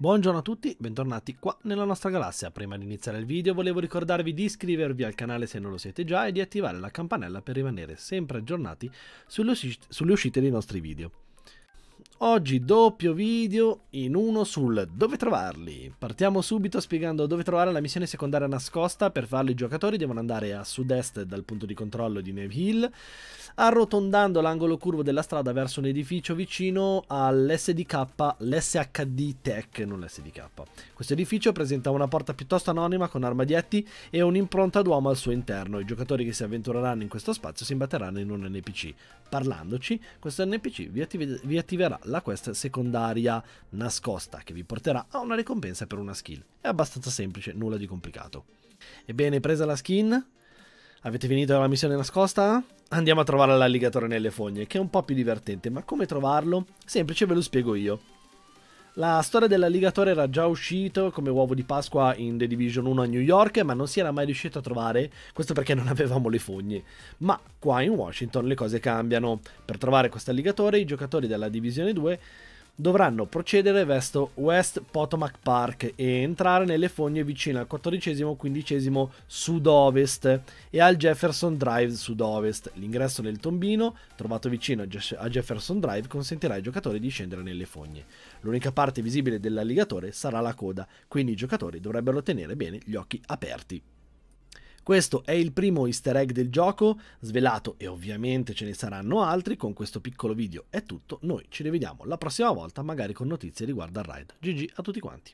Buongiorno a tutti, bentornati qua nella nostra galassia. Prima di iniziare il video volevo ricordarvi di iscrivervi al canale se non lo siete già e di attivare la campanella per rimanere sempre aggiornati sulle, uscite, sulle uscite dei nostri video. Oggi doppio video in uno sul dove trovarli. Partiamo subito spiegando dove trovare la missione secondaria nascosta. Per farlo i giocatori devono andare a sud-est dal punto di controllo di Neve Hill, arrotondando l'angolo curvo della strada verso un edificio vicino all'SDK, l'SHD Tech, non l'SDK. Questo edificio presenta una porta piuttosto anonima con armadietti e un'impronta d'uomo al suo interno. I giocatori che si avventureranno in questo spazio si imbatteranno in un NPC. Parlandoci, questo NPC vi, attiv vi attiverà la quest secondaria nascosta che vi porterà a una ricompensa per una skill. È abbastanza semplice, nulla di complicato. Ebbene, presa la skin, avete finito la missione nascosta? Andiamo a trovare l'alligatore nelle fogne, che è un po' più divertente, ma come trovarlo? Semplice, ve lo spiego io. La storia dell'alligatore era già uscita come uovo di Pasqua in The Division 1 a New York, ma non si era mai riuscito a trovare, questo perché non avevamo le fogne. Ma qua in Washington le cose cambiano. Per trovare questo alligatore i giocatori della Divisione 2 dovranno procedere verso West Potomac Park e entrare nelle fogne vicino al 14-15 sud-ovest e al Jefferson Drive sud-ovest. L'ingresso nel tombino, trovato vicino a Jefferson Drive, consentirà ai giocatori di scendere nelle fogne. L'unica parte visibile dell'alligatore sarà la coda, quindi i giocatori dovrebbero tenere bene gli occhi aperti. Questo è il primo easter egg del gioco svelato e ovviamente ce ne saranno altri. Con questo piccolo video è tutto, noi ci rivediamo la prossima volta magari con notizie riguardo al ride. GG a tutti quanti.